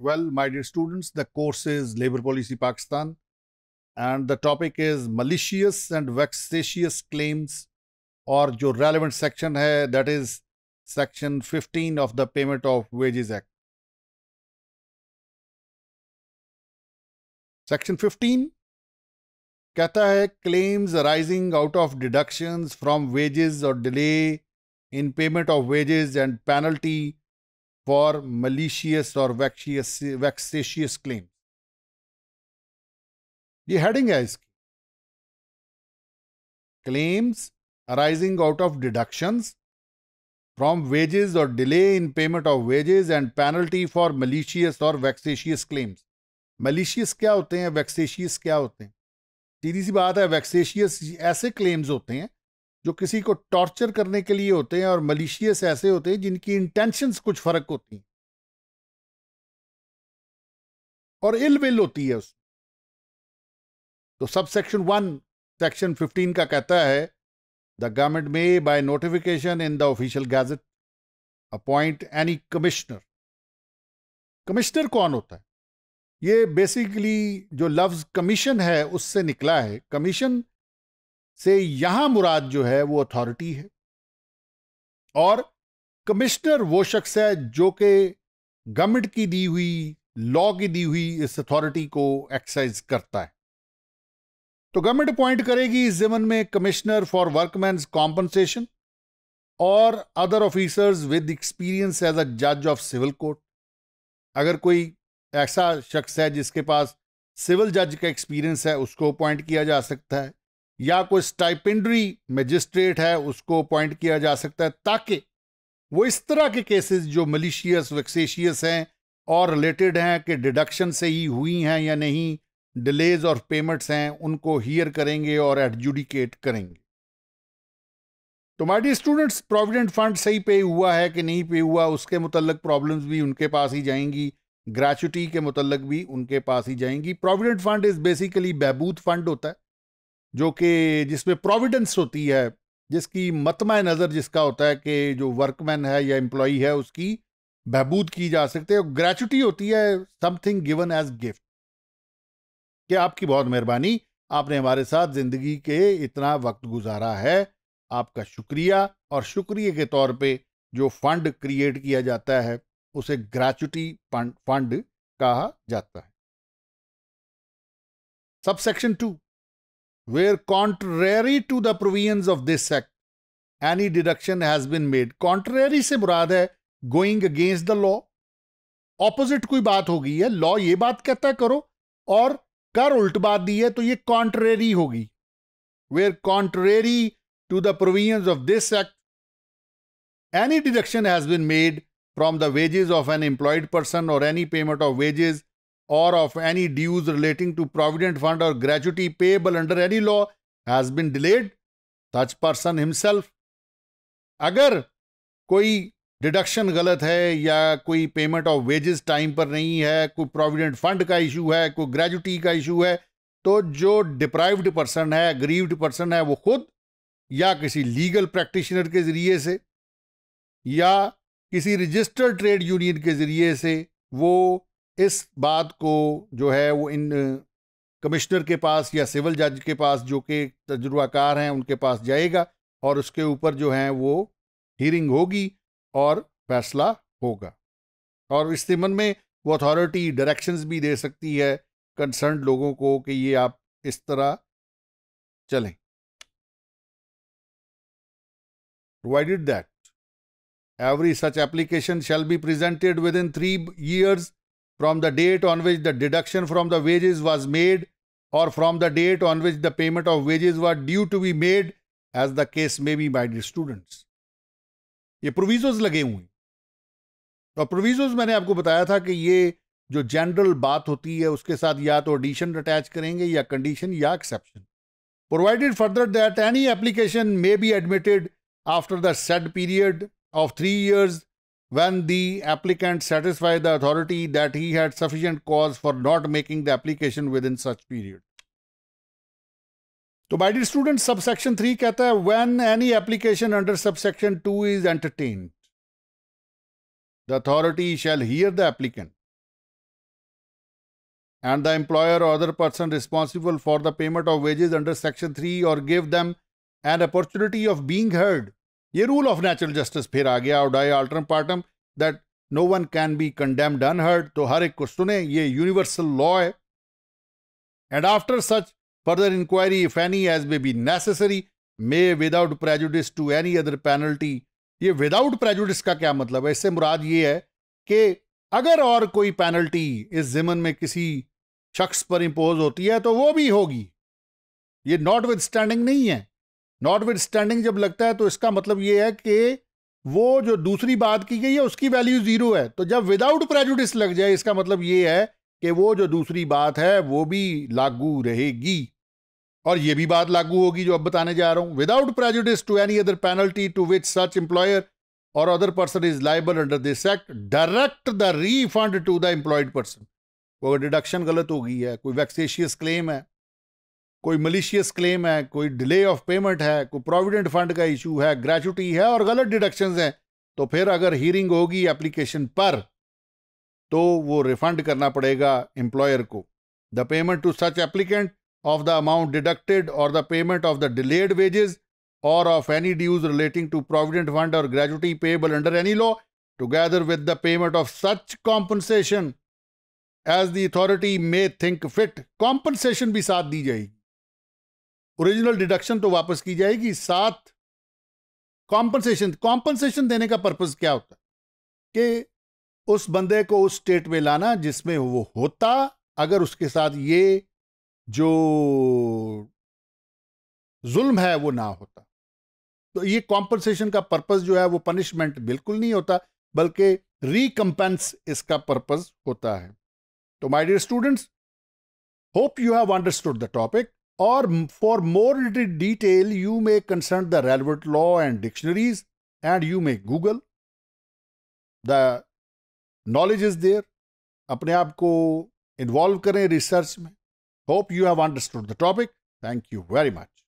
Well, my dear students, the course is Labour Policy Pakistan and the topic is malicious and vexatious claims or the relevant section है that is section 15 of the Payment of Wages Act. Section 15 कहता है claims arising out of deductions from wages or delay in payment of wages and penalty for malicious और vexatious claim ये heading है इसकी claims arising out of deduction from wages और delay in payment of wages and penalty for malicious और vexatious claims malicious क्या होते हैं वैक्सेशियस क्या होते हैं सीधी सी बात है वैक्सेशियस ऐसे क्लेम्स होते हैं जो किसी को टॉर्चर करने के लिए होते हैं और मलिशियस ऐसे होते हैं जिनकी इंटेंशंस कुछ फ़र्क होती हैं और इल विल होती है उस तो sub section one section fifteen का कहता है the government may by notification in the official gazette appoint any commissioner commissioner कौन होता है ये बेसिकली जो लफ्ज़ कमीशन है उससे निकला है कमीशन से यहां मुराद जो है वो अथॉरिटी है और कमिश्नर वो शख्स है जो कि गवर्नमेंट की दी हुई लॉ की दी हुई इस अथॉरिटी को एक्सरसाइज करता है तो गवर्नमेंट अपॉइंट करेगी इस जमन में कमिश्नर फॉर वर्कमैन कॉम्पनसेशन और other officers with experience as a जज ऑफ सिविल कोर्ट अगर कोई ऐसा शख्स है जिसके पास सिविल जज का एक्सपीरियंस है उसको अपॉइंट किया जा सकता है या कोई स्टाइपेंडरी मजिस्ट्रेट है उसको अपॉइंट किया जा सकता है ताकि वो इस तरह के केसेस जो मलिशियस वैक्सेशियस हैं और रिलेटेड हैं कि डिडक्शन से ही हुई हैं या नहीं डिलेज और पेमेंट्स हैं उनको हियर करेंगे और एडजुडिकेट करेंगे तो माइडी स्टूडेंट्स प्रोविडेंट फंड सही पे हुआ है कि नहीं पे हुआ उसके मुतलक प्रॉब्लम्स भी उनके पास ही जाएंगी ग्रेचुटी के मुतलक भी उनके पास ही जाएंगी प्रोविडेंट फंड इज़ बेसिकली बहबूद फंड होता है जो कि जिसमें प्रोविडेंस होती है जिसकी मतमा नज़र जिसका होता है कि जो वर्कमैन है या एम्प्लॉई है उसकी बहबूद की जा सकती है ग्रेचुटी होती है समथिंग गिवन एज गिफ्ट कि आपकी बहुत मेहरबानी आपने हमारे साथ ज़िंदगी के इतना वक्त गुजारा है आपका शुक्रिया और शुक्रिया के तौर पे जो फंड क्रिएट किया जाता है उसे ग्रेचुटी फंड कहा जाता है subsection two were contrary to the provisions of this act, any deduction has been made. Contrary se murad hai going against the law opposite koi baat ho gayi hai law ye baat kehta hai karo aur kar ult baat di hai to ye contrary hogi were contrary to the provisions of this act any deduction has been made from the wages of an employed person or any payment of wages or of any dues relating to provident fund or gratuity payable under any law has been delayed such person himself अगर कोई deduction गलत है या कोई payment of wages time पर नहीं है कोई प्रोविडेंट फंड का इशू है कोई ग्रेजुटी का इशू है तो जो डिप्राइव्ड पर्सन है ग्रीव्ड पर्सन है वो खुद या किसी लीगल प्रैक्टिशनर के ज़रिए से या किसी रजिस्टर्ड ट्रेड यूनियन के ज़रिए से वो इस बात को जो है वो इन कमिश्नर के पास या सिविल जज के पास जो कि तजुर्बाकार हैं उनके पास जाएगा और उसके ऊपर जो है वो हियरिंग होगी और फैसला होगा और इस सिमन में वो अथॉरिटी डायरेक्शंस भी दे सकती है कंसर्न लोगों को कि ये आप इस तरह चलें that every such application shall be presented within three years from the date on which the deduction from the wages was made or from the date on which the payment of wages were due to be made as the case may be by the students ye provisos lage hue और provisos maine aapko bataya tha ki ye जो general बात होती है उसके साथ या तो addition attach करेंगे या कंडीशन या exception provided further that any application may be admitted after the set period of three years when the applicant satisfies the authority that he had sufficient cause for not making the application within such period. so by the student, subsection three कहता when any application under subsection two is entertained, the authority shall hear the applicant and the employer or other person responsible for the payment of wages under section 3 or give them an opportunity of being heard ये rule of natural justice फिर आ गया और डाई अल्टर पार्टम that no one can be condemned unheard तो हर एक को सुने ये यूनिवर्सल लॉ है and after such further inquiry if any as may be necessary may without prejudice to any other penalty ये विदाउट प्रेजुडिस का क्या मतलब है इससे मुराद ये है कि अगर और कोई पेनल्टी इस जिमन में किसी शख्स पर इम्पोज होती है तो वो भी होगी ये नॉट विद स्टैंडिंग नहीं है नॉट विद स्टैंडिंग जब लगता है तो इसका मतलब ये है कि वो जो दूसरी बात की गई है उसकी वैल्यू ज़ीरो है तो जब विदाउट प्रेजुडिस लग जाए इसका मतलब ये है कि वो जो दूसरी बात है वो भी लागू रहेगी और ये भी बात लागू होगी जो अब बताने जा रहा हूँ without prejudice to any other penalty to which such employer और other person is liable under this act direct the refund to the employed person वो डिडक्शन गलत हो गई है कोई वैक्सेशियस क्लेम है कोई मलिशियस क्लेम है कोई डिले ऑफ पेमेंट है कोई प्रोविडेंट फंड का इशू है ग्रेचुटी है और गलत डिडक्शंस हैं तो फिर अगर हियरिंग होगी एप्लीकेशन पर तो वो रिफंड करना पड़ेगा एम्प्लॉयर को the payment to such applicant of the amount deducted और the payment of the delayed wages और of any dues relating to provident fund और gratuity payable under any law together with the payment of such compensation as the authority may think fit compensation भी साथ दी जाएगी original deduction तो वापस की जाएगी साथ कॉम्पनसेशन कॉम्पनसेशन देने का पर्पज क्या होता कि उस बंदे को उस स्टेट में लाना जिसमें वो होता अगर उसके साथ ये जो जुल्म है वो ना होता तो ये कॉम्पनसेशन का पर्पज जो है वो पनिशमेंट बिल्कुल नहीं होता बल्कि रिकम्पेंस इसका पर्पज होता है तो my dear students hope you have understood the topic or for more detail you may consult the relevant law and dictionaries and you may google the knowledge is there apne aap ko involve kare research mein hope you have understood the topic thank you very much